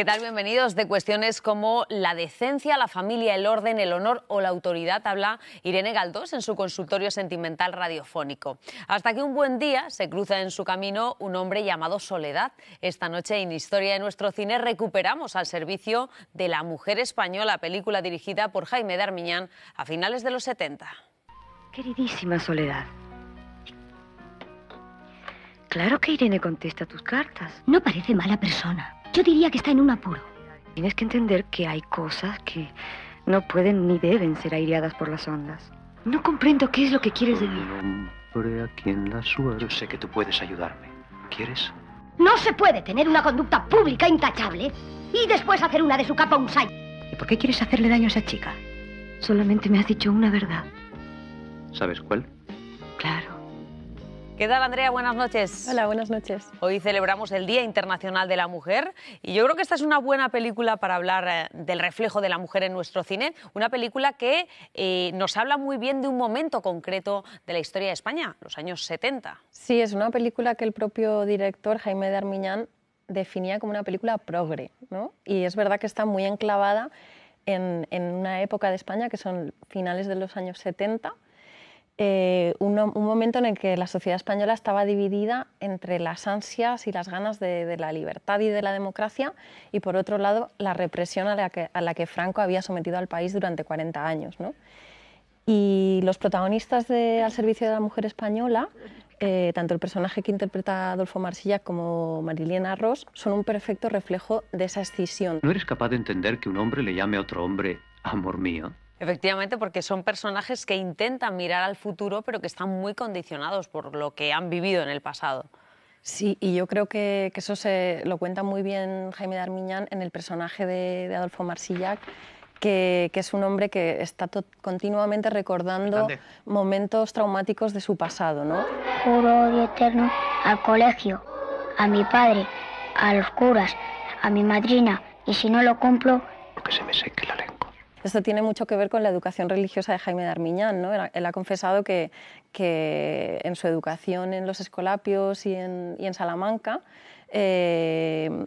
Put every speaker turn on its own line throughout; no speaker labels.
¿Qué tal? Bienvenidos. De cuestiones como la decencia, la familia, el orden, el honor o la autoridad habla Irene Galdós en su consultorio sentimental radiofónico. Hasta que un buen día se cruza en su camino un hombre llamado Soledad. Esta noche en Historia de nuestro cine recuperamos al servicio de La Mujer Española, película dirigida por Jaime Darmiñán a finales de los 70. Queridísima Soledad. Claro que Irene contesta tus cartas. No parece mala persona. Yo diría que está en un apuro. Tienes que entender que hay cosas que no pueden ni deben ser aireadas por las ondas. No comprendo qué es lo que quieres de mí. Hombre, a quien la suerte. Yo sé que tú puedes ayudarme. ¿Quieres? No se puede tener una conducta pública intachable y después hacer una de su capa un site. ¿Y por qué quieres hacerle daño a esa chica? Solamente me has dicho una verdad. ¿Sabes cuál? Claro. ¿Qué tal, Andrea? Buenas noches. Hola, buenas noches. Hoy celebramos el Día Internacional de la Mujer y yo creo que esta es una buena película para hablar eh, del reflejo de la mujer en nuestro cine, una película que eh, nos habla muy bien de un momento concreto de la historia de España, los años 70.
Sí, es una película que el propio director Jaime de Armiñán definía como una película progre, Y es verdad que está muy enclavada en, en una época de España que son finales de los años 70 eh, un, momento en el que la sociedad española estaba dividida entre las ansias y las ganas de, la libertad y de la democracia y, por otro lado, la represión a la que, Franco había sometido al país durante 40 años. Y los protagonistas de Al servicio de la mujer española, eh, tanto el personaje que interpreta Adolfo Marsilla como Marilena Ross, son un perfecto reflejo de esa escisión.
¿No eres capaz de entender que un hombre le llame a otro hombre amor mío? Efectivamente, porque son personajes que intentan mirar al futuro, pero que están muy condicionados por lo que han vivido en el pasado.
Sí, y yo creo que, eso se lo cuenta muy bien Jaime Darmiñán en el personaje de, Adolfo Marsillac, que, es un hombre que está continuamente recordando momentos traumáticos de su pasado, ¿no? Juro de eterno al colegio, a mi padre, a los curas, a mi madrina, y si no lo cumplo...
Que se me seque
esto tiene mucho que ver con la educación religiosa de Jaime de Armiñán. Él, ha confesado que, en su educación en los Escolapios y en, Salamanca eh,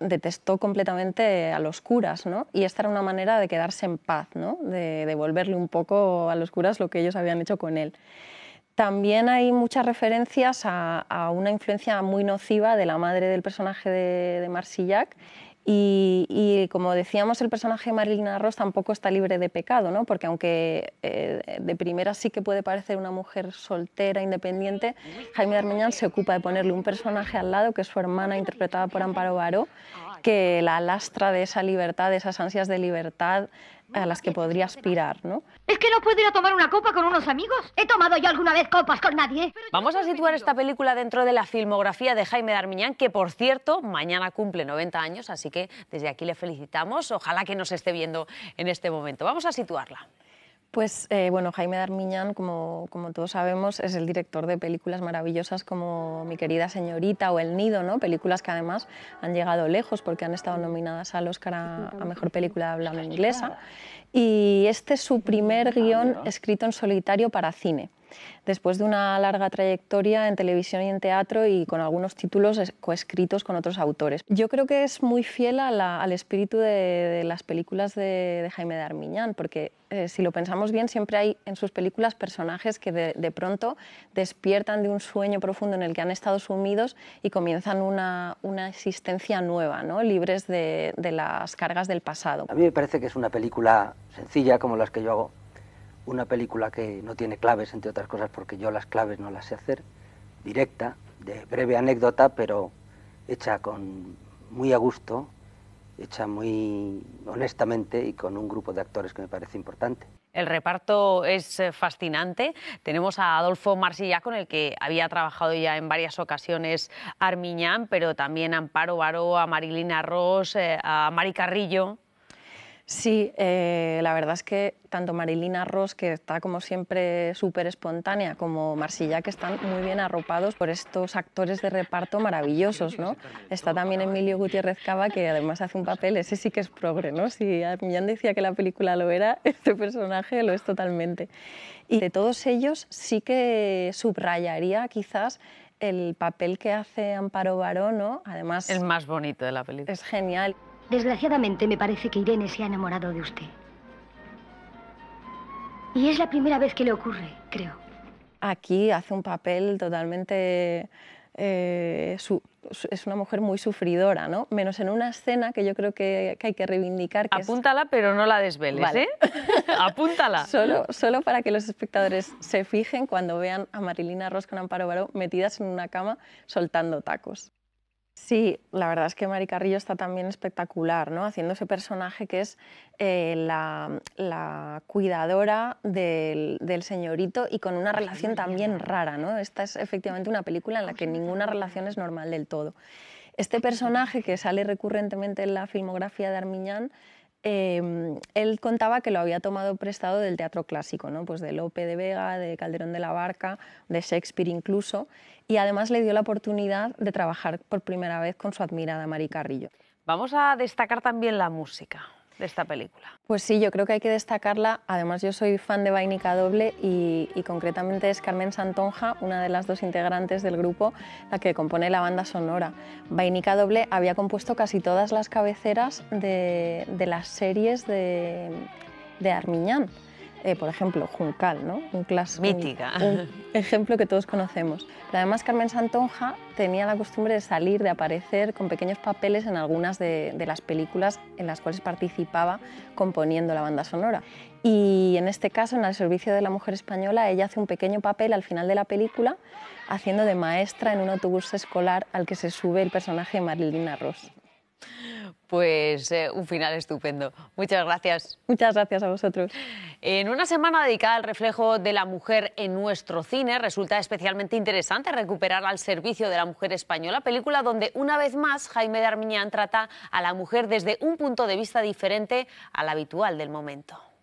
detestó completamente a los curas, ¿no? Y esta era una manera de quedarse en paz, De devolverle un poco a los curas lo que ellos habían hecho con él. También hay muchas referencias a, una influencia muy nociva de la madre del personaje de, de Marsillac y, como decíamos, el personaje de Marilina Ross tampoco está libre de pecado, ¿no? porque aunque eh, de primera sí que puede parecer una mujer soltera, independiente, Jaime Armeñán se ocupa de ponerle un personaje al lado, que es su hermana, interpretada por Amparo Baró, que la lastra de esa libertad, de esas ansias de libertad a las que podría aspirar, ¿no?
¿Es que no puedo ir a tomar una copa con unos amigos? ¿He tomado yo alguna vez copas con nadie? Vamos a situar esta película dentro de la filmografía de Jaime Darmiñán, que por cierto, mañana cumple 90 años, así que desde aquí le felicitamos. Ojalá que nos esté viendo en este momento. Vamos a situarla.
Pues eh, bueno, Jaime Darmiñán, como, como, todos sabemos, es el director de películas maravillosas como Mi querida señorita o El Nido, ¿no? Películas que además han llegado lejos porque han estado nominadas al Oscar a, Mejor Película de Inglesa y este es su primer guión escrito en solitario para cine. Después de una larga trayectoria en televisión y en teatro y con algunos títulos coescritos con otros autores. Yo creo que es muy fiel al espíritu de, las películas de, Jaime de Armiñán, porque eh, si lo pensamos bien, siempre hay en sus películas personajes que de, pronto despiertan de un sueño profundo en el que han estado sumidos y comienzan una, una existencia nueva, ¿no? libres de las cargas del pasado. A mí me parece que es una película sencilla como las que yo hago, una película que no tiene claves, entre otras cosas porque yo las claves no las sé hacer, directa, de breve anécdota, pero hecha con muy a gusto, hecha muy honestamente y con un grupo de actores que me parece importante.
El reparto es eh, fascinante. Tenemos a Adolfo Marsilla, con el que había trabajado ya en varias ocasiones Armiñán, pero también a Amparo
Baró, a Marilina Ross, eh, a Mari Carrillo, Sí, eh, la verdad es que tanto Marilina Ross, que está como siempre súper espontánea, como Marsilla, que están muy bien arropados por estos actores de reparto maravillosos, ¿no? Está también Emilio Gutiérrez Cava, que además hace un papel, ese sí que es progre, ¿no? Si Armillán decía que la película lo era, este personaje lo es totalmente. Y de todos ellos sí que subrayaría quizás el papel que hace Amparo Barón, ¿no? Además... Es más
bonito de la película. Es
genial. Desgraciadamente me parece que Irene se ha enamorado de usted. Y es la primera vez que le ocurre, creo. Aquí hace un papel totalmente... Eh, es una mujer muy sufridora, ¿no? Menos en una escena que yo creo que, hay que reivindicar. Apúntala, pero no la desveles, ¿eh? Apúntala. Solo, solo para que los espectadores se fijen cuando vean a Marilina Ross con Amparo Baró metidas en una cama soltando tacos. Sí, la verdad es que Mari Carrillo está también espectacular, ¿no? Haciendo ese personaje que es eh, la, cuidadora del, señorito y con una relación también rara, ¿no? Esta es efectivamente una película en la que ninguna relación es normal del todo. Este personaje que sale recurrentemente en la filmografía de Armiñán Em, él contaba que lo había tomado prestado del teatro clásico, ¿no? pues de Lope de Vega, de Calderón de la Barca, de Shakespeare incluso, y además le dio la oportunidad de trabajar por primera vez con su admirada Mari Carrillo. Vamos a destacar también la música de esta película. Pues sí, yo creo que hay que destacarla. Además, yo soy fan de Vainica Doble y, concretamente es Carmen Santonja, una de las dos integrantes del grupo, la que compone la banda sonora. Vainica Doble había compuesto casi todas las cabeceras de, las series de Armiñán. Eh, por ejemplo, Juncal, ¿no? un, clásico, Mítica. Un, ejemplo que todos conocemos. además, Carmen Santonja tenía la costumbre de salir, de aparecer con pequeños papeles en algunas de, de las películas en las cuales participaba componiendo la banda sonora. Y en este caso, en el servicio de la mujer española, ella hace un pequeño papel al final de la película haciendo de maestra en un autobús escolar al que se sube el personaje de Marilina Ross
pues eh, un final estupendo. Muchas gracias. Muchas gracias a vosotros. En una semana dedicada al reflejo de la mujer en nuestro cine, resulta especialmente interesante recuperar al servicio de la mujer española, película donde una vez más Jaime de Armiñán trata a la mujer desde un punto de vista diferente al habitual del momento.